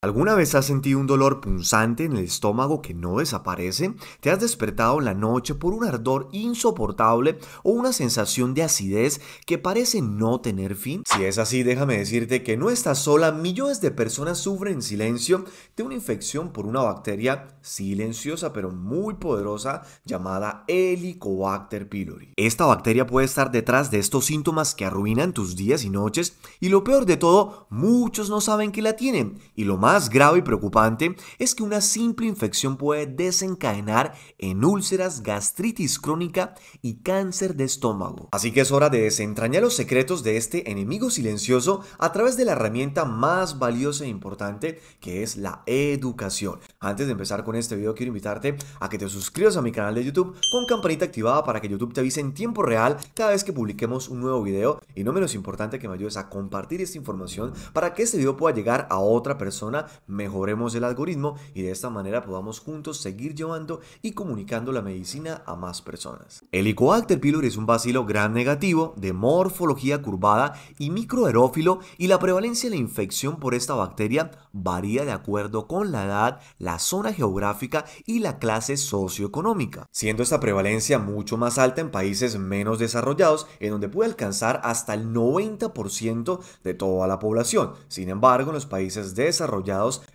¿Alguna vez has sentido un dolor punzante en el estómago que no desaparece? ¿Te has despertado en la noche por un ardor insoportable o una sensación de acidez que parece no tener fin? Si es así, déjame decirte que no estás sola. Millones de personas sufren en silencio de una infección por una bacteria silenciosa pero muy poderosa llamada Helicobacter pylori. Esta bacteria puede estar detrás de estos síntomas que arruinan tus días y noches y lo peor de todo, muchos no saben que la tienen y lo más grave y preocupante es que una simple infección puede desencadenar en úlceras, gastritis crónica y cáncer de estómago. Así que es hora de desentrañar los secretos de este enemigo silencioso a través de la herramienta más valiosa e importante que es la educación. Antes de empezar con este video quiero invitarte a que te suscribas a mi canal de YouTube con campanita activada para que YouTube te avise en tiempo real cada vez que publiquemos un nuevo video y no menos importante que me ayudes a compartir esta información para que este video pueda llegar a otra persona mejoremos el algoritmo y de esta manera podamos juntos seguir llevando y comunicando la medicina a más personas. El Helicobacter pylori es un bacilo gran negativo de morfología curvada y microaerófilo y la prevalencia de la infección por esta bacteria varía de acuerdo con la edad, la zona geográfica y la clase socioeconómica, siendo esta prevalencia mucho más alta en países menos desarrollados en donde puede alcanzar hasta el 90% de toda la población. Sin embargo, en los países desarrollados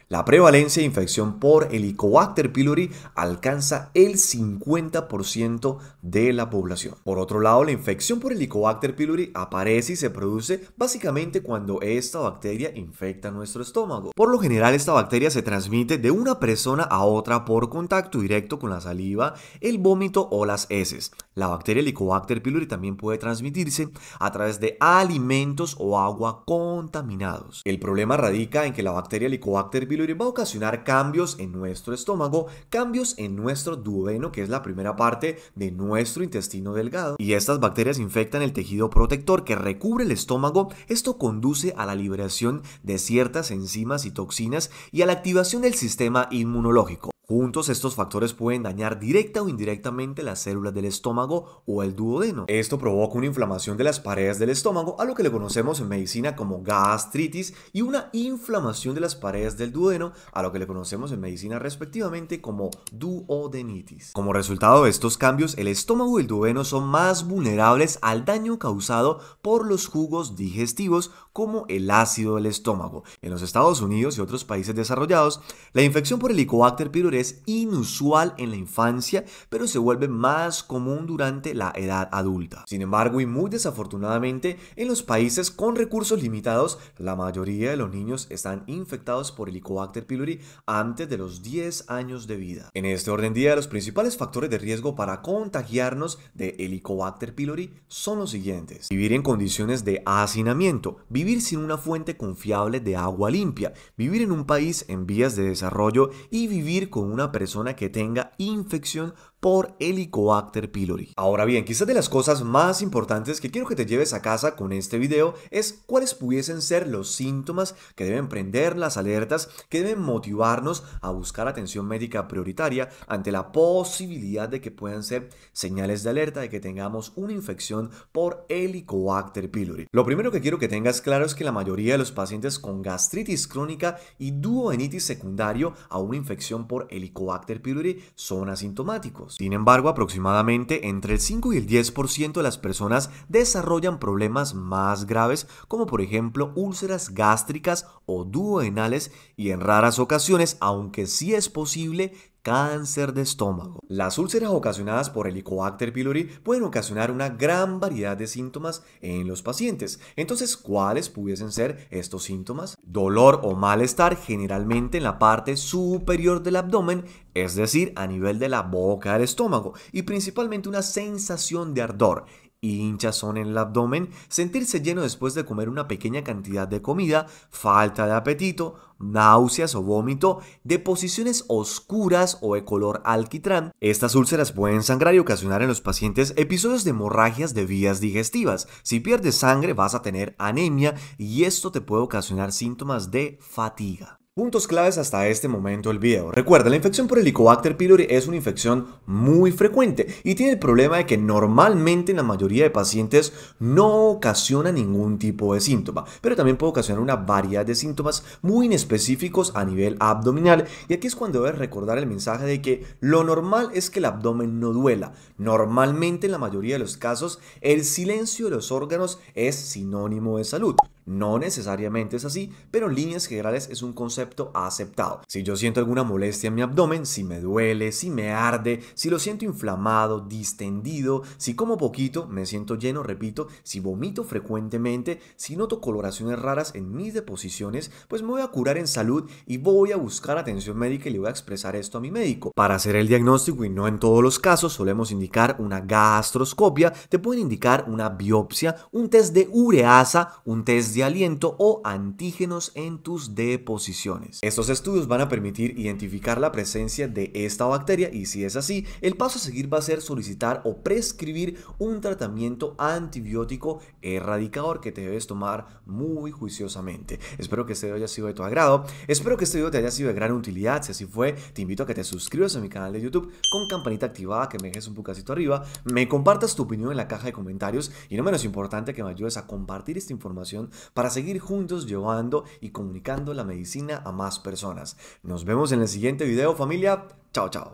la prevalencia de infección por Helicobacter pylori alcanza el 50% de la población. Por otro lado, la infección por Helicobacter pylori aparece y se produce básicamente cuando esta bacteria infecta nuestro estómago. Por lo general, esta bacteria se transmite de una persona a otra por contacto directo con la saliva, el vómito o las heces. La bacteria Helicobacter pylori también puede transmitirse a través de alimentos o agua contaminados. El problema radica en que la bacteria Helicobacter pylori va a ocasionar cambios en nuestro estómago, cambios en nuestro duodeno, que es la primera parte de nuestro intestino delgado, y estas bacterias infectan el tejido protector que recubre el estómago. Esto conduce a la liberación de ciertas enzimas y toxinas y a la activación del sistema inmunológico. Juntos estos factores pueden dañar directa o indirectamente las células del estómago o el duodeno. Esto provoca una inflamación de las paredes del estómago, a lo que le conocemos en medicina como gastritis, y una inflamación de las paredes del duodeno, a lo que le conocemos en medicina respectivamente como duodenitis. Como resultado de estos cambios, el estómago y el duodeno son más vulnerables al daño causado por los jugos digestivos como el ácido del estómago. En los Estados Unidos y otros países desarrollados, la infección por el Helicobacter pylori es inusual en la infancia, pero se vuelve más común durante la edad adulta. Sin embargo, y muy desafortunadamente, en los países con recursos limitados, la mayoría de los niños están infectados por Helicobacter pylori antes de los 10 años de vida. En este orden día, los principales factores de riesgo para contagiarnos de Helicobacter pylori son los siguientes. Vivir en condiciones de hacinamiento, vivir sin una fuente confiable de agua limpia, vivir en un país en vías de desarrollo y vivir con una persona que tenga infección por Helicobacter pylori. Ahora bien, quizás de las cosas más importantes que quiero que te lleves a casa con este video es cuáles pudiesen ser los síntomas que deben prender las alertas que deben motivarnos a buscar atención médica prioritaria ante la posibilidad de que puedan ser señales de alerta de que tengamos una infección por Helicobacter pylori. Lo primero que quiero que tengas claro es que la mayoría de los pacientes con gastritis crónica y duodenitis secundario a una infección por Helicobacter pylori son asintomáticos. Sin embargo, aproximadamente entre el 5 y el 10% de las personas desarrollan problemas más graves como por ejemplo úlceras gástricas o duodenales y en raras ocasiones, aunque sí es posible, cáncer de estómago. Las úlceras ocasionadas por Helicobacter pylori pueden ocasionar una gran variedad de síntomas en los pacientes. Entonces, ¿cuáles pudiesen ser estos síntomas? Dolor o malestar generalmente en la parte superior del abdomen, es decir, a nivel de la boca del estómago, y principalmente una sensación de ardor y hinchazón en el abdomen, sentirse lleno después de comer una pequeña cantidad de comida, falta de apetito, náuseas o vómito, deposiciones oscuras o de color alquitrán. Estas úlceras pueden sangrar y ocasionar en los pacientes episodios de hemorragias de vías digestivas. Si pierdes sangre vas a tener anemia y esto te puede ocasionar síntomas de fatiga. Puntos claves hasta este momento del video. Recuerda, la infección por Helicobacter pylori es una infección muy frecuente y tiene el problema de que normalmente en la mayoría de pacientes no ocasiona ningún tipo de síntoma, pero también puede ocasionar una variedad de síntomas muy inespecíficos a nivel abdominal. Y aquí es cuando debes recordar el mensaje de que lo normal es que el abdomen no duela. Normalmente en la mayoría de los casos el silencio de los órganos es sinónimo de salud. No necesariamente es así, pero en líneas generales es un concepto aceptado. Si yo siento alguna molestia en mi abdomen, si me duele, si me arde, si lo siento inflamado, distendido, si como poquito, me siento lleno, repito, si vomito frecuentemente, si noto coloraciones raras en mis deposiciones, pues me voy a curar en salud y voy a buscar atención médica y le voy a expresar esto a mi médico. Para hacer el diagnóstico, y no en todos los casos, solemos indicar una gastroscopia, te pueden indicar una biopsia, un test de ureasa, un test de aliento o antígenos en tus deposiciones. Estos estudios van a permitir identificar la presencia de esta bacteria y si es así, el paso a seguir va a ser solicitar o prescribir un tratamiento antibiótico erradicador que te debes tomar muy juiciosamente. Espero que este video haya sido de tu agrado, espero que este video te haya sido de gran utilidad, si así fue, te invito a que te suscribas a mi canal de YouTube con campanita activada, que me dejes un pucacito arriba, me compartas tu opinión en la caja de comentarios y no menos importante que me ayudes a compartir esta información para seguir juntos llevando y comunicando la medicina a más personas. Nos vemos en el siguiente video familia. Chao, chao.